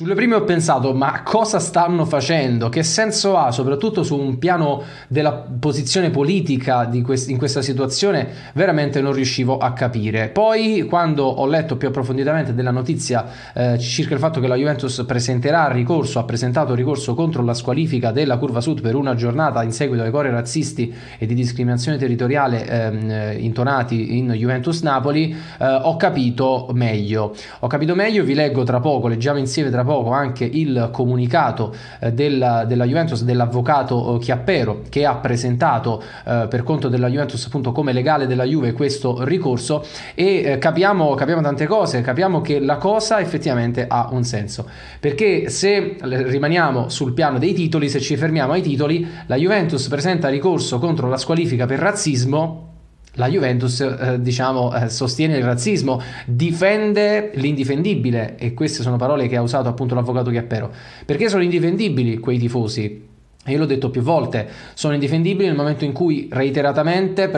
Sulle prime ho pensato, ma cosa stanno facendo? Che senso ha, soprattutto su un piano della posizione politica quest- in questa situazione? Veramente non riuscivo a capire. Poi, quando ho letto più approfonditamente della notizia eh, circa il fatto che la Juventus presenterà ricorso, ha presentato ricorso contro la squalifica della Curva Sud per una giornata in seguito ai cori razzisti e di discriminazione territoriale ehm, eh, intonati in Juventus Napoli, eh, ho capito meglio. Ho capito meglio, vi leggo tra poco, leggiamo insieme tra poco poco anche il comunicato eh, della, della Juventus, dell'avvocato eh, Chiappero che ha presentato eh, per conto della Juventus appunto come legale della Juve questo ricorso e capiamo, capiamo tante cose, capiamo che la cosa effettivamente ha un senso perché se rimaniamo sul piano dei titoli, se ci fermiamo ai titoli, la Juventus presenta ricorso contro la squalifica per razzismo la Juventus, eh, diciamo, eh, sostiene il razzismo, difende l'indifendibile e queste sono parole che ha usato appunto l'avvocato Chiappero. Perché sono indifendibili quei tifosi? io l'ho detto più volte, sono indifendibili nel momento in cui reiteratamente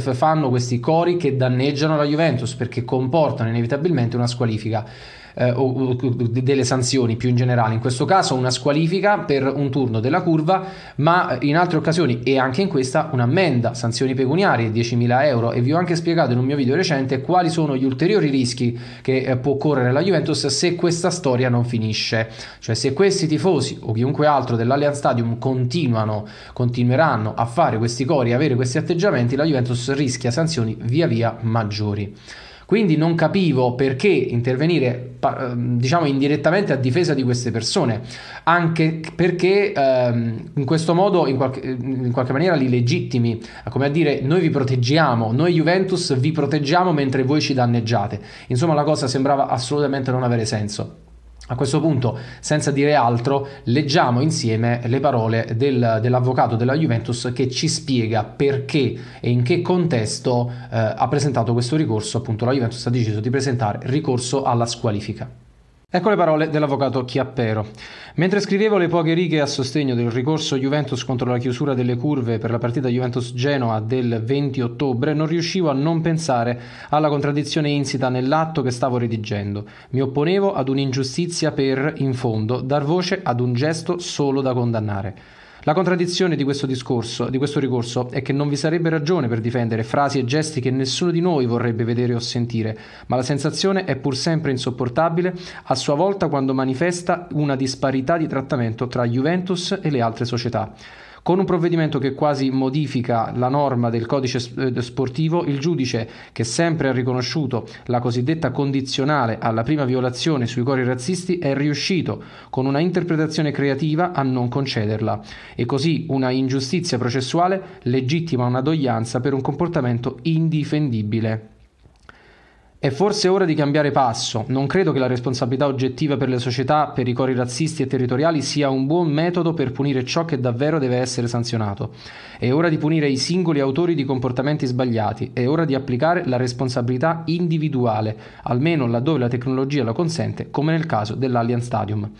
fanno questi cori che danneggiano la Juventus perché comportano inevitabilmente una squalifica eh, o, o, delle sanzioni più in generale, in questo caso una squalifica per un turno della curva, ma in altre occasioni e anche in questa un'ammenda, sanzioni pecuniarie 10.000 euro e vi ho anche spiegato in un mio video recente quali sono gli ulteriori rischi che eh, può correre la Juventus se questa storia non finisce, cioè se questi tifosi o chiunque altro dell'Allianz Stadium continuano, continueranno a fare questi cori, avere questi atteggiamenti, la Juventus rischia sanzioni via via maggiori. Quindi non capivo perché intervenire ehm, diciamo indirettamente a difesa di queste persone, anche perché ehm, in questo modo in qualche, in qualche, maniera li legittimi, come a dire noi vi proteggiamo, noi Juventus vi proteggiamo mentre voi ci danneggiate. Insomma la cosa sembrava assolutamente non avere senso. A questo punto, senza dire altro, leggiamo insieme le parole del, dell'avvocato della Juventus che ci spiega perché e in che contesto eh, ha presentato questo ricorso, appunto la Juventus ha deciso di presentare ricorso alla squalifica. Ecco le parole dell'avvocato Chiappero. Mentre scrivevo le poche righe a sostegno del ricorso Juventus contro la chiusura delle curve per la partita Juventus-Genoa del 20 ottobre, non riuscivo a non pensare alla contraddizione insita nell'atto che stavo redigendo. Mi opponevo ad un'ingiustizia per, in fondo, dar voce ad un gesto solo da condannare. La contraddizione di questo, discorso, di questo ricorso è che non vi sarebbe ragione per difendere frasi e gesti che nessuno di noi vorrebbe vedere o sentire, ma la sensazione è pur sempre insopportabile a sua volta quando manifesta una disparità di trattamento tra Juventus e le altre società. Con un provvedimento che quasi modifica la norma del codice eh, sportivo, il giudice, che sempre ha riconosciuto la cosiddetta condizionale alla prima violazione sui cori razzisti, è riuscito, con una interpretazione creativa, a non concederla. E così una ingiustizia processuale legittima una doglianza per un comportamento indifendibile. È forse ora di cambiare passo. Non credo che la responsabilità oggettiva per le società per i cori razzisti e territoriali sia un buon metodo per punire ciò che davvero deve essere sanzionato. È ora di punire i singoli autori di comportamenti sbagliati, è ora di applicare la responsabilità individuale, almeno laddove la tecnologia lo consente, come nel caso dell'Allianz Stadium.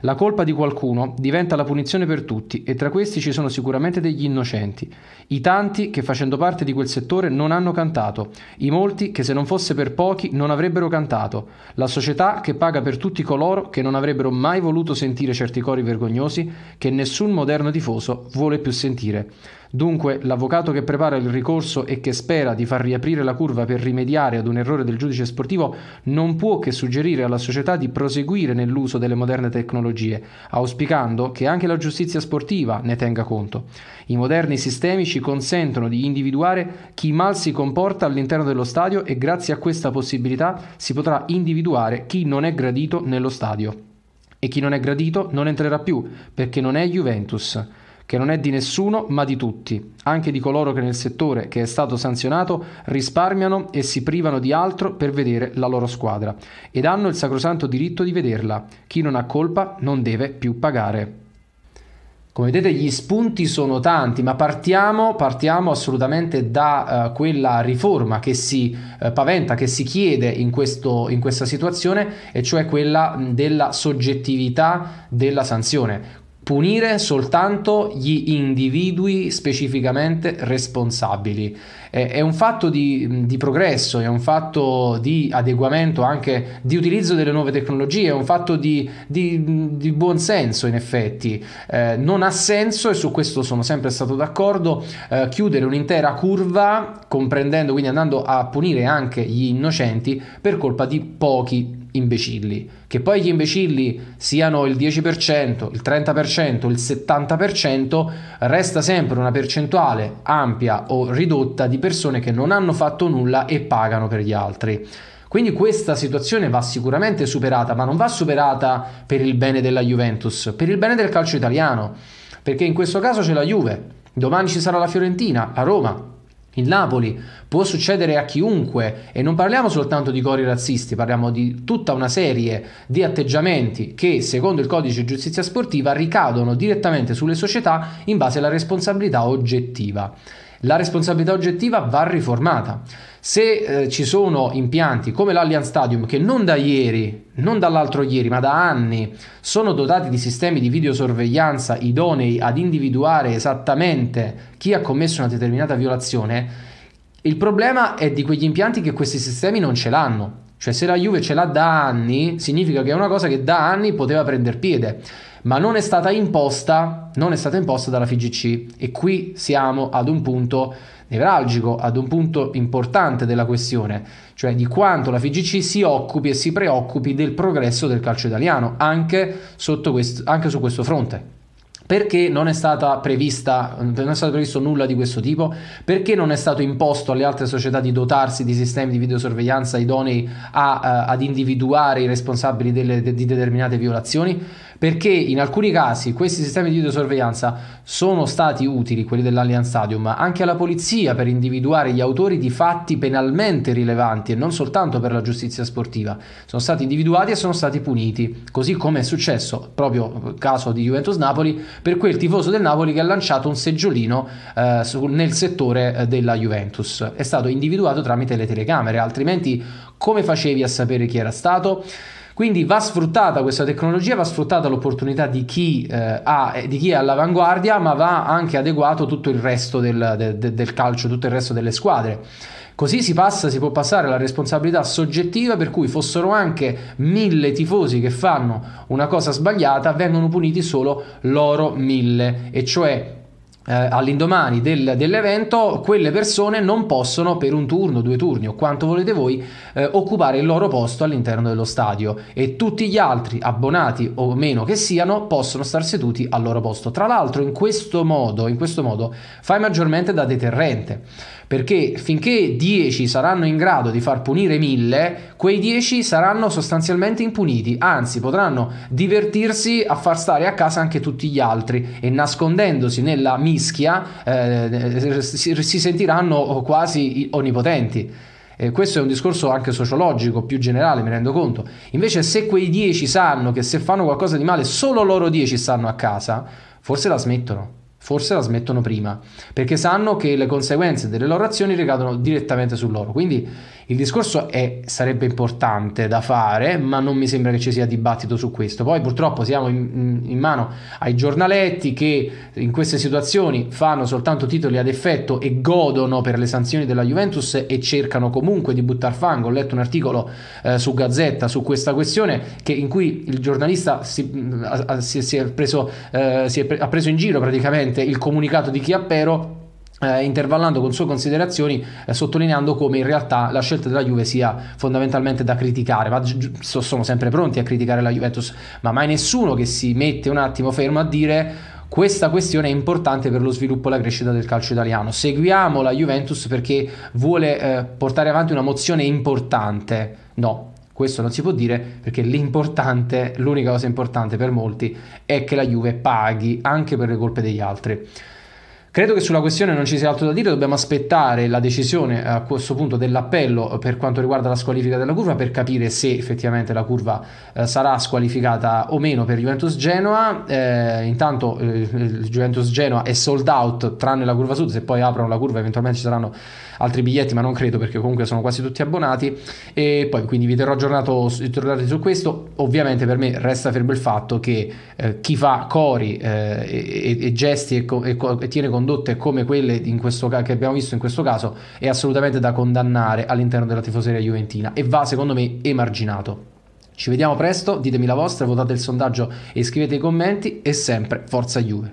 La colpa di qualcuno diventa la punizione per tutti e tra questi ci sono sicuramente degli innocenti, i tanti che facendo parte di quel settore non hanno cantato, i molti che se non fosse per pochi non avrebbero cantato, la società che paga per tutti coloro che non avrebbero mai voluto sentire certi cori vergognosi che nessun moderno tifoso vuole più sentire. Dunque, l'avvocato che prepara il ricorso e che spera di far riaprire la curva per rimediare ad un errore del giudice sportivo non può che suggerire alla società di proseguire nell'uso delle moderne tecnologie, auspicando che anche la giustizia sportiva ne tenga conto. I moderni sistemi ci consentono di individuare chi mal si comporta all'interno dello stadio e grazie a questa possibilità si potrà individuare chi non è gradito nello stadio. E chi non è gradito non entrerà più, perché non è Juventus che non è di nessuno ma di tutti, anche di coloro che nel settore che è stato sanzionato risparmiano e si privano di altro per vedere la loro squadra ed hanno il sacrosanto diritto di vederla. Chi non ha colpa non deve più pagare. Come vedete gli spunti sono tanti, ma partiamo, partiamo assolutamente da uh, quella riforma che si uh, paventa, che si chiede in, questo, in questa situazione, e cioè quella della soggettività della sanzione punire soltanto gli individui specificamente responsabili. È un fatto di, di, progresso, è un fatto di adeguamento anche di utilizzo delle nuove tecnologie, è un fatto di, di, di buon senso in effetti. Eh, non ha senso, e su questo sono sempre stato d'accordo, eh, chiudere un'intera curva comprendendo, quindi andando a punire anche gli innocenti per colpa di pochi imbecilli. Che poi gli imbecilli siano il 10%, il 30%, il 70%, resta sempre una percentuale ampia o ridotta di persone che non hanno fatto nulla e pagano per gli altri. Quindi questa situazione va sicuramente superata, ma non va superata per il bene della Juventus, per il bene del calcio italiano, perché in questo caso c'è la Juve, domani ci sarà la Fiorentina, a Roma, in Napoli, può succedere a chiunque e non parliamo soltanto di cori razzisti, parliamo di tutta una serie di atteggiamenti che secondo il codice di giustizia sportiva ricadono direttamente sulle società in base alla responsabilità oggettiva. La responsabilità oggettiva va riformata. Se eh, ci sono impianti come l'Allianz Stadium che non da ieri, non dall'altro ieri, ma da anni sono dotati di sistemi di videosorveglianza idonei ad individuare esattamente chi ha commesso una determinata violazione, il problema è di quegli impianti che questi sistemi non ce l'hanno. Cioè se la Juve ce l'ha da anni, significa che è una cosa che da anni poteva prendere piede ma non è stata imposta, non è stata imposta dalla FIGC e qui siamo ad un punto nevralgico, ad un punto importante della questione, cioè di quanto la FIGC si occupi e si preoccupi del progresso del calcio italiano anche, questo, anche su questo fronte. Perché non è, prevista, non è stato previsto nulla di questo tipo? Perché non è stato imposto alle altre società di dotarsi di sistemi di videosorveglianza idonei a, uh, ad individuare i responsabili delle, de, di determinate violazioni? perché in alcuni casi questi sistemi di videosorveglianza sono stati utili, quelli dell'Allianz Stadium, anche alla polizia per individuare gli autori di fatti penalmente rilevanti e non soltanto per la giustizia sportiva. Sono stati individuati e sono stati puniti, così come è successo proprio nel eh, caso di Juventus Napoli per quel tifoso del Napoli che ha lanciato un seggiolino eh, su, nel settore eh, della Juventus. È stato individuato tramite le telecamere, altrimenti come facevi a sapere chi era stato? Quindi va sfruttata questa tecnologia, va sfruttata l'opportunità di chi, eh, ha, eh, di chi è all'avanguardia, ma va anche adeguato tutto il resto del, de, de, del calcio, tutto il resto delle squadre. Così si passa, si può passare alla responsabilità soggettiva per cui fossero anche mille tifosi che fanno una cosa sbagliata, vengono puniti solo loro mille, e cioè eh, all'indomani del, dell'evento quelle persone non possono per un turno, due turni o quanto volete voi eh, occupare il loro posto all'interno dello stadio e tutti gli altri abbonati o meno che siano possono star seduti al loro posto. Tra l'altro in questo modo, in questo modo fai maggiormente da deterrente perché finché 10 saranno in grado di far punire 1000, quei 10 saranno sostanzialmente impuniti, anzi potranno divertirsi a far stare a casa anche tutti gli altri e nascondendosi nella mira mischia, eh, si sentiranno quasi onnipotenti. Eh, questo è un discorso anche sociologico, più generale, mi rendo conto. Invece, se quei 10 sanno che se fanno qualcosa di male solo loro 10 stanno a casa, forse la smettono. Forse la smettono prima, perché sanno che le conseguenze delle loro azioni ricadono direttamente su loro. Quindi il discorso è, sarebbe importante da fare, ma non mi sembra che ci sia dibattito su questo. Poi purtroppo siamo in, in mano ai giornaletti che in queste situazioni fanno soltanto titoli ad effetto e godono per le sanzioni della Juventus e cercano comunque di buttar fango. Ho letto un articolo eh, su Gazzetta su questa questione che, in cui il giornalista si, mm, si, si è preso, eh, si è pre- ha preso in giro praticamente il comunicato di Chiappero eh, intervallando con sue considerazioni, eh, sottolineando come in realtà la scelta della Juve sia fondamentalmente da criticare. Ma gi- sono sempre pronti a criticare la Juventus, ma mai nessuno che si mette un attimo fermo a dire questa questione è importante per lo sviluppo e la crescita del calcio italiano. Seguiamo la Juventus perché vuole eh, portare avanti una mozione importante. No, questo non si può dire perché l'importante, l'unica cosa importante per molti è che la Juve paghi anche per le colpe degli altri. Credo che sulla questione non ci sia altro da dire, dobbiamo aspettare la decisione eh, a questo punto dell'appello eh, per quanto riguarda la squalifica della curva per capire se effettivamente la curva eh, sarà squalificata o meno per Juventus Genoa. Eh, intanto eh, Juventus Genoa è sold out tranne la curva sud, se poi aprono la curva eventualmente ci saranno altri biglietti, ma non credo perché comunque sono quasi tutti abbonati e poi quindi vi terrò aggiornato, su questo. Ovviamente per me resta fermo il fatto che eh, chi fa cori e, e, gesti e, co- e, co- e tiene conto condotte come quelle questo, che abbiamo visto in questo caso è assolutamente da condannare all'interno della tifoseria juventina e va secondo me emarginato. Ci vediamo presto, ditemi la vostra, votate il sondaggio e scrivete i commenti e sempre Forza Juve.